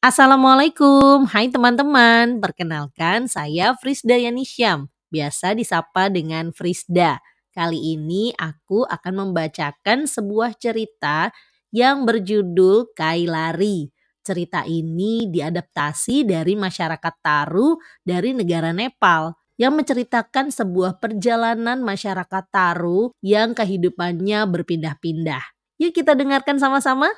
Assalamualaikum, hai teman-teman. Perkenalkan saya Frisda Yanisyam, biasa disapa dengan Frisda. Kali ini aku akan membacakan sebuah cerita yang berjudul Kailari. Cerita ini diadaptasi dari masyarakat Taru dari negara Nepal yang menceritakan sebuah perjalanan masyarakat Taru yang kehidupannya berpindah-pindah. Yuk kita dengarkan sama-sama.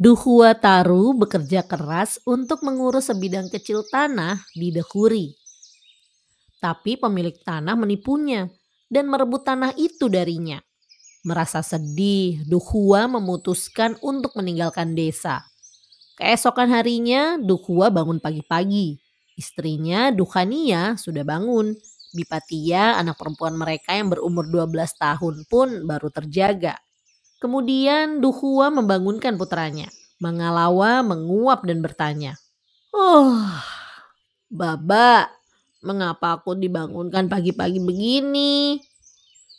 Duhua Taru bekerja keras untuk mengurus sebidang kecil tanah di Dekuri. Tapi pemilik tanah menipunya dan merebut tanah itu darinya. Merasa sedih, Duhua memutuskan untuk meninggalkan desa. Keesokan harinya, Duhua bangun pagi-pagi. Istrinya, Dukhania, sudah bangun. Bipatia, anak perempuan mereka yang berumur 12 tahun pun baru terjaga. Kemudian Duhua membangunkan putranya. mengalawa menguap dan bertanya, Oh, Baba, mengapa aku dibangunkan pagi-pagi begini?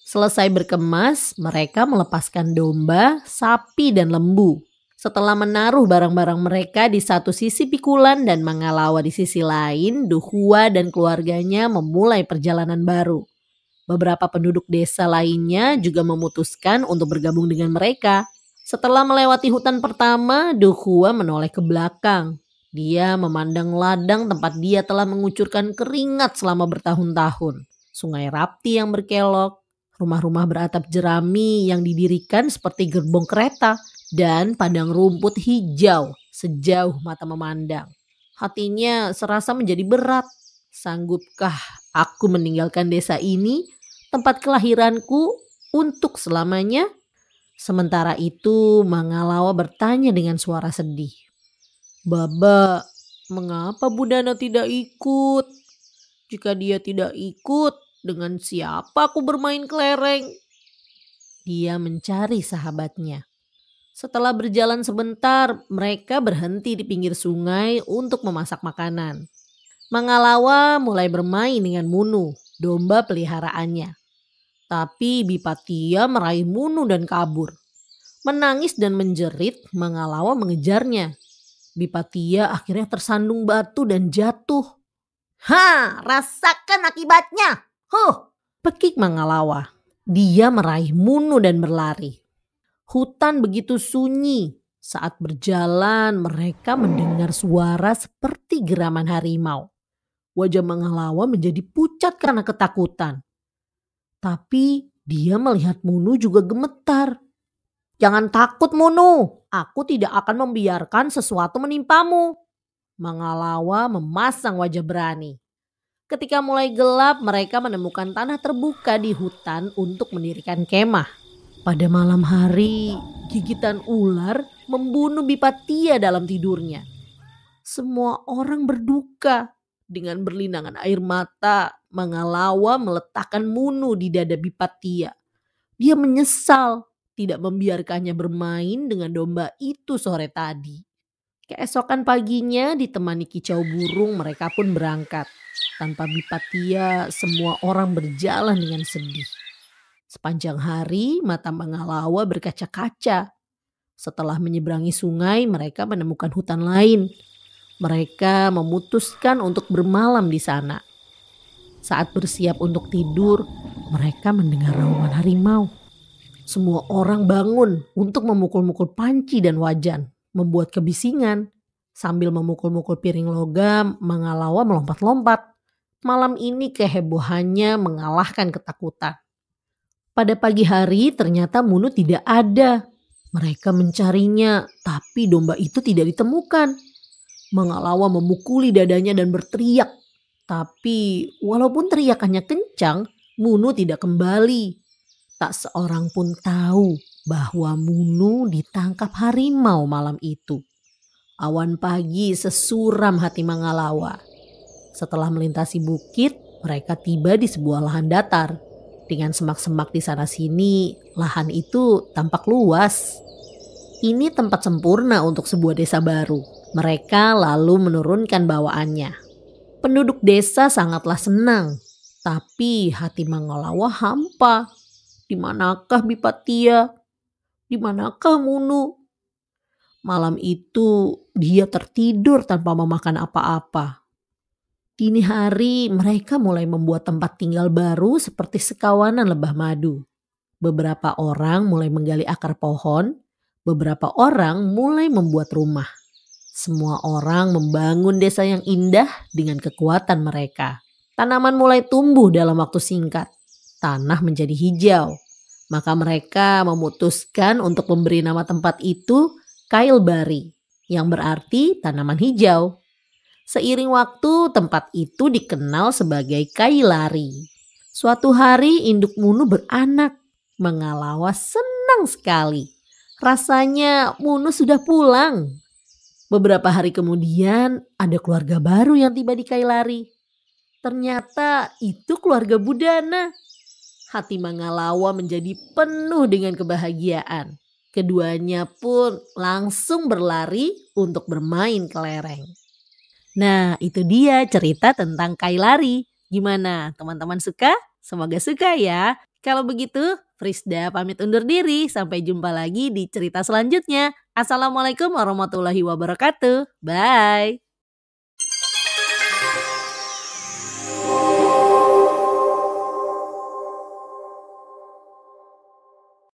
Selesai berkemas, mereka melepaskan domba, sapi, dan lembu. Setelah menaruh barang-barang mereka di satu sisi pikulan dan mengalawa di sisi lain, Duhua dan keluarganya memulai perjalanan baru. Beberapa penduduk desa lainnya juga memutuskan untuk bergabung dengan mereka. Setelah melewati hutan pertama, Duhua menoleh ke belakang. Dia memandang ladang tempat dia telah mengucurkan keringat selama bertahun-tahun. Sungai Rapti yang berkelok, rumah-rumah beratap jerami yang didirikan seperti gerbong kereta, dan padang rumput hijau sejauh mata memandang. Hatinya serasa menjadi berat. Sanggupkah aku meninggalkan desa ini tempat kelahiranku untuk selamanya. Sementara itu, Mangalawa bertanya dengan suara sedih. Baba, mengapa Budana tidak ikut? Jika dia tidak ikut, dengan siapa aku bermain kelereng? Dia mencari sahabatnya. Setelah berjalan sebentar, mereka berhenti di pinggir sungai untuk memasak makanan. Mangalawa mulai bermain dengan Munu, domba peliharaannya. Tapi Bipatia meraih Munu dan kabur. Menangis dan menjerit, Mangalawa mengejarnya. Bipatia akhirnya tersandung batu dan jatuh. Ha, rasakan akibatnya. Huh, pekik Mangalawa. Dia meraih Munu dan berlari. Hutan begitu sunyi. Saat berjalan, mereka mendengar suara seperti geraman harimau. Wajah Mangalawa menjadi pucat karena ketakutan. Tapi dia melihat Munu juga gemetar. Jangan takut Munu, aku tidak akan membiarkan sesuatu menimpamu. Mangalawa memasang wajah berani. Ketika mulai gelap, mereka menemukan tanah terbuka di hutan untuk mendirikan kemah. Pada malam hari, gigitan ular membunuh Bipatia dalam tidurnya. Semua orang berduka dengan berlinangan air mata Mangalawa meletakkan Munu di dada Bipatia. Dia menyesal tidak membiarkannya bermain dengan domba itu sore tadi. Keesokan paginya ditemani kicau burung mereka pun berangkat. Tanpa Bipatia semua orang berjalan dengan sedih. Sepanjang hari mata Mangalawa berkaca-kaca. Setelah menyeberangi sungai mereka menemukan hutan lain. Mereka memutuskan untuk bermalam di sana. Saat bersiap untuk tidur, mereka mendengar raungan harimau. Semua orang bangun untuk memukul-mukul panci dan wajan, membuat kebisingan, sambil memukul-mukul piring logam, mengalawa melompat-lompat. Malam ini kehebohannya mengalahkan ketakutan. Pada pagi hari ternyata Munu tidak ada. Mereka mencarinya, tapi domba itu tidak ditemukan. Mengalawa memukuli dadanya dan berteriak. Tapi walaupun teriakannya kencang, Munu tidak kembali. Tak seorang pun tahu bahwa Munu ditangkap harimau malam itu. Awan pagi sesuram hati Mangalawa. Setelah melintasi bukit, mereka tiba di sebuah lahan datar. Dengan semak-semak di sana-sini, lahan itu tampak luas. Ini tempat sempurna untuk sebuah desa baru. Mereka lalu menurunkan bawaannya, penduduk desa sangatlah senang. Tapi hati Mangalawa hampa. Di manakah Bipatia? Di manakah Munu? Malam itu dia tertidur tanpa memakan apa-apa. Dini hari mereka mulai membuat tempat tinggal baru seperti sekawanan lebah madu. Beberapa orang mulai menggali akar pohon, beberapa orang mulai membuat rumah. Semua orang membangun desa yang indah dengan kekuatan mereka. Tanaman mulai tumbuh dalam waktu singkat. Tanah menjadi hijau. Maka mereka memutuskan untuk memberi nama tempat itu Kailbari, yang berarti tanaman hijau. Seiring waktu, tempat itu dikenal sebagai Kailari. Suatu hari induk Munu beranak. mengalawas senang sekali. Rasanya Munu sudah pulang Beberapa hari kemudian ada keluarga baru yang tiba di Kailari. Ternyata itu keluarga Budana. Hati Mangalawa menjadi penuh dengan kebahagiaan. Keduanya pun langsung berlari untuk bermain kelereng. Nah, itu dia cerita tentang Kailari. Gimana, teman-teman suka? Semoga suka ya. Kalau begitu, Frisda pamit undur diri, sampai jumpa lagi di cerita selanjutnya. Assalamualaikum warahmatullahi wabarakatuh. Bye.